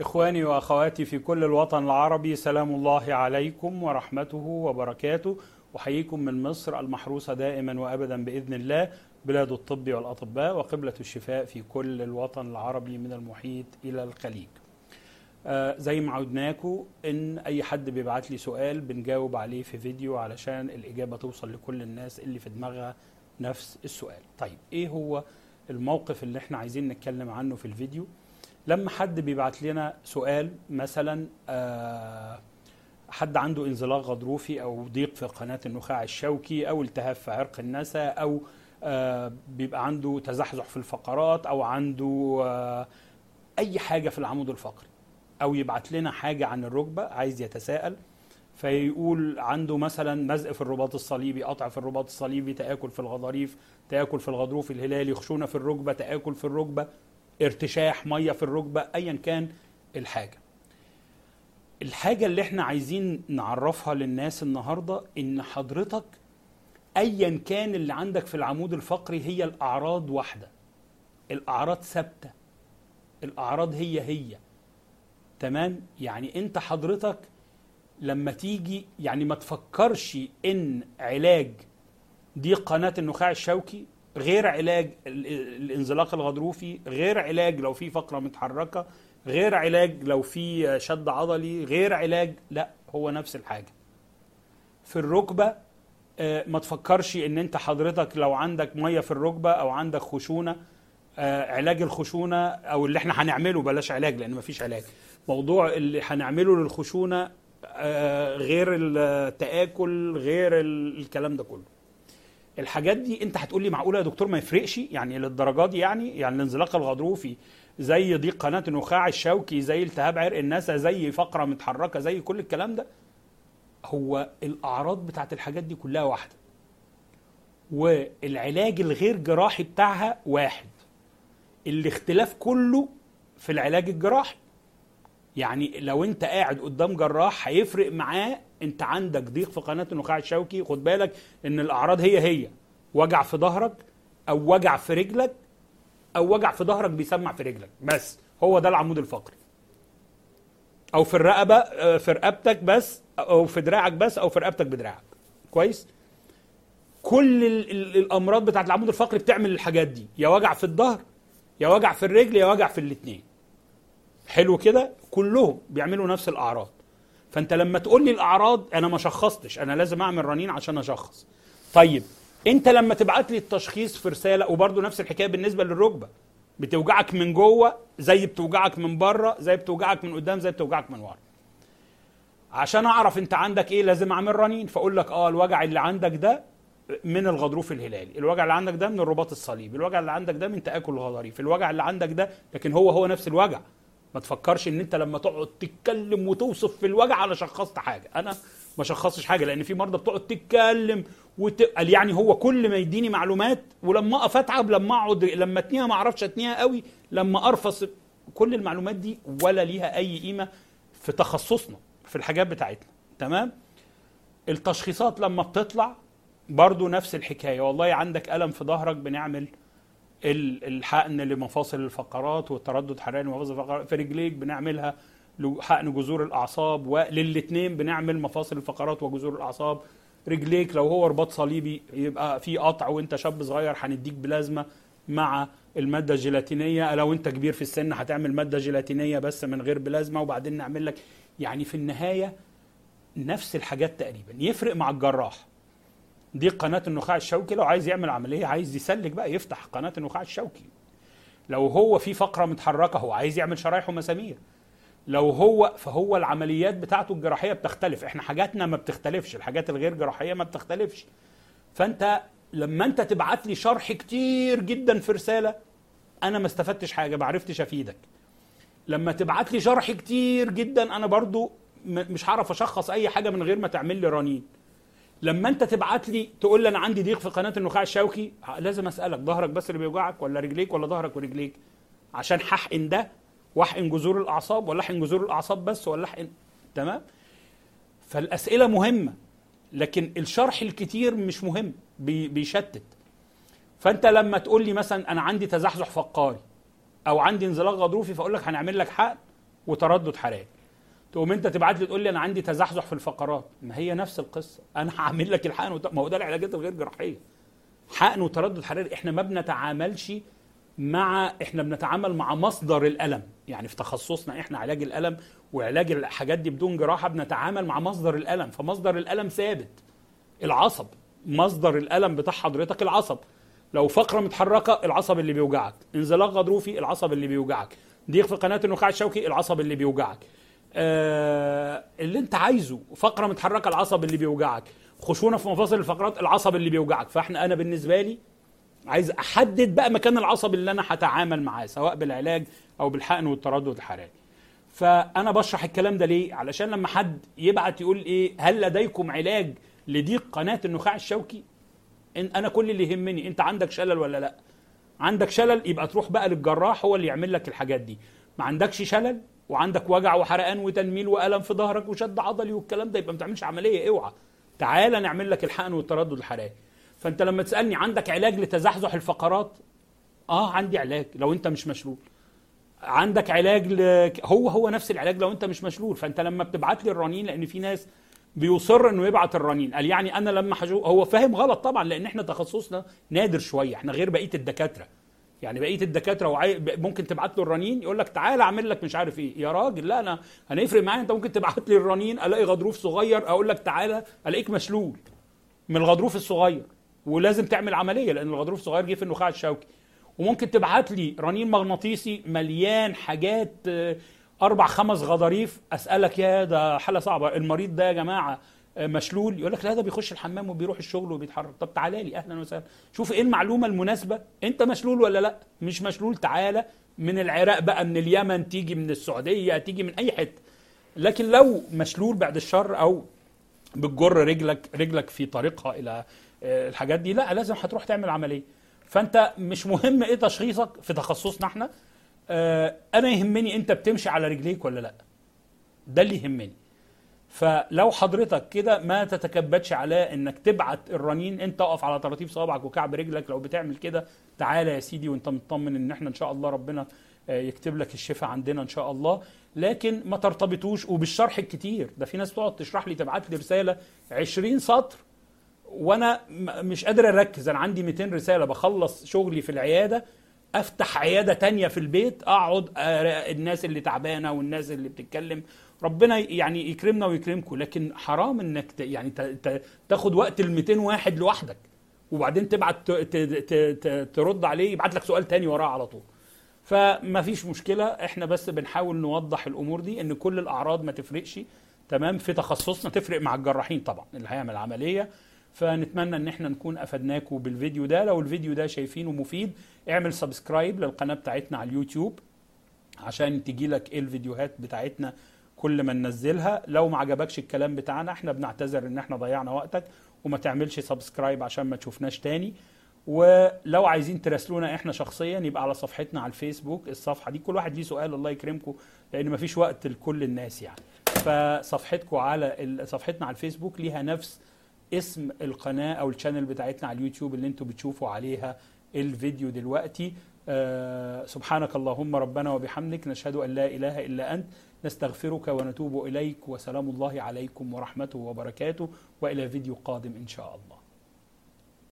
إخواني وأخواتي في كل الوطن العربي سلام الله عليكم ورحمته وبركاته أحييكم من مصر المحروسة دائما وأبدا بإذن الله بلاد الطب والأطباء وقبلة الشفاء في كل الوطن العربي من المحيط إلى الخليج آه زي ما عودناكم ان اي حد بيبعت لي سؤال بنجاوب عليه في فيديو علشان الاجابه توصل لكل الناس اللي في دماغها نفس السؤال طيب ايه هو الموقف اللي احنا عايزين نتكلم عنه في الفيديو لما حد بيبعت لنا سؤال مثلا آه، حد عنده انزلاق غضروفي او ضيق في قناه النخاع الشوكي او التهاب في عرق النسا او آه، بيبقى عنده تزحزح في الفقرات او عنده آه، اي حاجه في العمود الفقري او يبعت لنا حاجه عن الركبه عايز يتساءل فيقول عنده مثلا مزق في الرباط الصليبي قطع في الرباط الصليبي تاكل في الغضاريف تاكل في الغضروف الهلالي خشونه في الركبه تاكل في الركبه ارتشاح ميه في الركبه ايا كان الحاجه الحاجه اللي احنا عايزين نعرفها للناس النهارده ان حضرتك ايا كان اللي عندك في العمود الفقري هي الاعراض واحده الاعراض ثابته الاعراض هي هي تمام يعني انت حضرتك لما تيجي يعني ما تفكرش ان علاج ضيق قناه النخاع الشوكي غير علاج الانزلاق الغضروفي غير علاج لو في فقره متحركه غير علاج لو في شد عضلي غير علاج لا هو نفس الحاجه في الركبه آه، ما تفكرش ان انت حضرتك لو عندك ميه في الركبه او عندك خشونه آه، علاج الخشونه او اللي احنا هنعمله بلاش علاج لان مفيش علاج موضوع اللي هنعمله للخشونه آه، غير التآكل غير الكلام ده كله الحاجات دي انت هتقول لي معقوله يا دكتور ما يفرقش يعني للدرجه دي يعني يعني الانزلاق الغضروفي زي ضيق قناه النخاع الشوكي زي التهاب عرق الناس زي فقره متحركه زي كل الكلام ده هو الاعراض بتاعت الحاجات دي كلها واحده والعلاج الغير جراحي بتاعها واحد الاختلاف كله في العلاج الجراحي يعني لو انت قاعد قدام جراح هيفرق معاه انت عندك ضيق في قناه النخاع الشوكي خد بالك ان الاعراض هي هي وجع في ظهرك او وجع في رجلك او وجع في ظهرك بيسمع في رجلك بس هو ده العمود الفقري او في الرقبه آه، في رقبتك بس او في دراعك بس او في رقبتك بدراعك كويس كل الامراض بتاعت العمود الفقري بتعمل الحاجات دي يا وجع في الظهر يا وجع في الرجل يا وجع في الاثنين حلو كده كلهم بيعملوا نفس الاعراض فانت لما تقول لي الاعراض انا ما شخصتش انا لازم اعمل رنين عشان اشخص طيب انت لما تبعت لي التشخيص في رساله وبرده نفس الحكايه بالنسبه للركبه بتوجعك من جوه زي بتوجعك من بره زي بتوجعك من قدام زي بتوجعك من ورا عشان اعرف انت عندك ايه لازم اعمل رنين فاقول لك اه الوجع اللي عندك ده من الغضروف الهلالي الوجع اللي عندك ده من الرباط الصليبي الوجع اللي عندك ده من تاكل الغضاريف الوجع اللي عندك ده لكن هو هو نفس الوجع ما تفكرش ان انت لما تقعد تتكلم وتوصف في الوجع انا شخصت حاجه انا ما شخصش حاجه لان في مرضى بتقعد تتكلم وتقل يعني هو كل ما يديني معلومات ولما اقف اتعب لما اقعد لما اتنيها ما اعرفش اتنيها قوي لما ارفص كل المعلومات دي ولا ليها اي قيمه في تخصصنا في الحاجات بتاعتنا تمام التشخيصات لما بتطلع برضو نفس الحكايه والله عندك الم في ظهرك بنعمل الحقن لمفاصل الفقرات والتردد حراري لمفاصل الفقرات في رجليك بنعملها حقن جذور الاعصاب وللاثنين بنعمل مفاصل الفقرات وجذور الاعصاب رجليك لو هو رباط صليبي يبقى في قطع وانت شاب صغير هنديك بلازما مع المادة الجيلاتينية لو انت كبير في السن هتعمل مادة جيلاتينية بس من غير بلازما وبعدين نعمل لك يعني في النهاية نفس الحاجات تقريبا يفرق مع الجراح دي قناة النخاع الشوكي لو عايز يعمل عملية عايز يسلك بقى يفتح قناة النخاع الشوكي لو هو في فقرة متحركة هو عايز يعمل شرايح ومسامير لو هو فهو العمليات بتاعته الجراحية بتختلف احنا حاجاتنا ما بتختلفش الحاجات الغير جراحية ما بتختلفش فانت لما انت تبعت لي شرح كتير جدا في رسالة انا ما استفدتش حاجة ما عرفتش افيدك لما تبعت لي شرح كتير جدا انا برضو مش هعرف اشخص اي حاجة من غير ما تعمل لي رنين لما انت تبعت لي تقول لي انا عندي ضيق في قناه النخاع الشوكي لازم اسالك ظهرك بس اللي بيوجعك ولا رجليك ولا ظهرك ورجليك عشان هحقن ده واحقن جذور الاعصاب ولا احقن جذور الاعصاب بس ولا احقن تمام فالاسئله مهمه لكن الشرح الكتير مش مهم بي بيشتت فانت لما تقول لي مثلا انا عندي تزحزح فقاري او عندي انزلاق غضروفي فاقول لك هنعمل لك حقن وتردد حراري تقوم انت تبعت لي تقول لي انا عندي تزحزح في الفقرات ما هي نفس القصه انا هعمل لك الحقن وت... ما هو ده العلاجات الغير جراحيه حقن وتردد حراري احنا ما بنتعاملش مع احنا بنتعامل مع مصدر الالم يعني في تخصصنا احنا علاج الالم وعلاج الحاجات دي بدون جراحه بنتعامل مع مصدر الالم فمصدر الالم ثابت العصب مصدر الالم بتاع حضرتك العصب لو فقره متحركه العصب اللي بيوجعك انزلاق غضروفي العصب اللي بيوجعك ضيق في قناه النخاع الشوكي العصب اللي بيوجعك آه اللي انت عايزه فقره متحركه العصب اللي بيوجعك خشونه في مفاصل الفقرات العصب اللي بيوجعك فاحنا انا بالنسبه لي عايز احدد بقى مكان العصب اللي انا هتعامل معاه سواء بالعلاج او بالحقن والتردد الحراري فانا بشرح الكلام ده ليه علشان لما حد يبعت يقول ايه هل لديكم علاج لضيق قناه النخاع الشوكي إن انا كل اللي يهمني انت عندك شلل ولا لا عندك شلل يبقى تروح بقى للجراح هو اللي يعمل لك الحاجات دي ما عندكش شلل وعندك وجع وحرقان وتنميل والم في ظهرك وشد عضلي والكلام ده يبقى ما تعملش عمليه اوعى تعالى نعمل لك الحقن والتردد الحراري فانت لما تسالني عندك علاج لتزحزح الفقرات اه عندي علاج لو انت مش مشلول عندك علاج ل... هو هو نفس العلاج لو انت مش مشلول فانت لما بتبعت لي الرنين لان في ناس بيصر انه يبعت الرنين قال يعني انا لما حجو هو فاهم غلط طبعا لان احنا تخصصنا نادر شويه احنا غير بقيه الدكاتره يعني بقيه الدكاتره وعي... ممكن تبعت له الرنين يقول لك تعالى اعمل لك مش عارف ايه يا راجل لا انا هنفرق معايا انت ممكن تبعت لي الرنين الاقي غضروف صغير اقول لك تعالى الاقيك مشلول من الغضروف الصغير ولازم تعمل عمليه لان الغضروف الصغير جه في النخاع الشوكي وممكن تبعت لي رنين مغناطيسي مليان حاجات آه، اربع خمس غضاريف اسالك يا ده حاله صعبه المريض ده يا جماعه آه، مشلول يقول لك لا ده بيخش الحمام وبيروح الشغل وبيتحرك طب تعالى لي اهلا وسهلا شوف ايه المعلومه المناسبه انت مشلول ولا لا مش مشلول تعالى من العراق بقى من اليمن تيجي من السعوديه تيجي من اي حته لكن لو مشلول بعد الشر او بتجر رجلك رجلك في طريقها الى آه، الحاجات دي لا لازم هتروح تعمل عمليه فانت مش مهم ايه تشخيصك في تخصصنا احنا آه، انا يهمني انت بتمشي على رجليك ولا لا ده اللي يهمني فلو حضرتك كده ما تتكبدش على انك تبعت الرنين انت اقف على طراطيف صوابعك وكعب رجلك لو بتعمل كده تعالى يا سيدي وانت مطمن ان احنا ان شاء الله ربنا آه، يكتب لك الشفاء عندنا ان شاء الله لكن ما ترتبطوش وبالشرح الكتير ده في ناس تقعد تشرح لي تبعت لي رساله 20 سطر وانا مش قادر اركز انا عندي 200 رساله بخلص شغلي في العياده افتح عياده تانية في البيت اقعد الناس اللي تعبانه والناس اللي بتتكلم ربنا يعني يكرمنا ويكرمكم لكن حرام انك يعني تاخد وقت ال 200 واحد لوحدك وبعدين تبعت ترد عليه يبعت لك سؤال تاني وراه على طول فما فيش مشكله احنا بس بنحاول نوضح الامور دي ان كل الاعراض ما تفرقش تمام في تخصصنا تفرق مع الجراحين طبعا اللي هيعمل عمليه فنتمنى ان احنا نكون افدناكم بالفيديو ده لو الفيديو ده شايفينه مفيد اعمل سبسكرايب للقناه بتاعتنا على اليوتيوب عشان تجيلك الفيديوهات بتاعتنا كل ما ننزلها لو ما عجبكش الكلام بتاعنا احنا بنعتذر ان احنا ضيعنا وقتك وما تعملش سبسكرايب عشان ما تشوفناش تاني ولو عايزين تراسلونا احنا شخصيا يبقى على صفحتنا على الفيسبوك الصفحه دي كل واحد ليه سؤال الله يكرمكم لان مفيش وقت لكل الناس يعني فصفحتكم على صفحتنا على الفيسبوك ليها نفس اسم القناه او الشانل بتاعتنا على اليوتيوب اللي انتوا بتشوفوا عليها الفيديو دلوقتي آه، سبحانك اللهم ربنا وبحمدك نشهد أن لا إله إلا أنت نستغفرك ونتوب إليك وسلام الله عليكم ورحمته وبركاته وإلى فيديو قادم إن شاء الله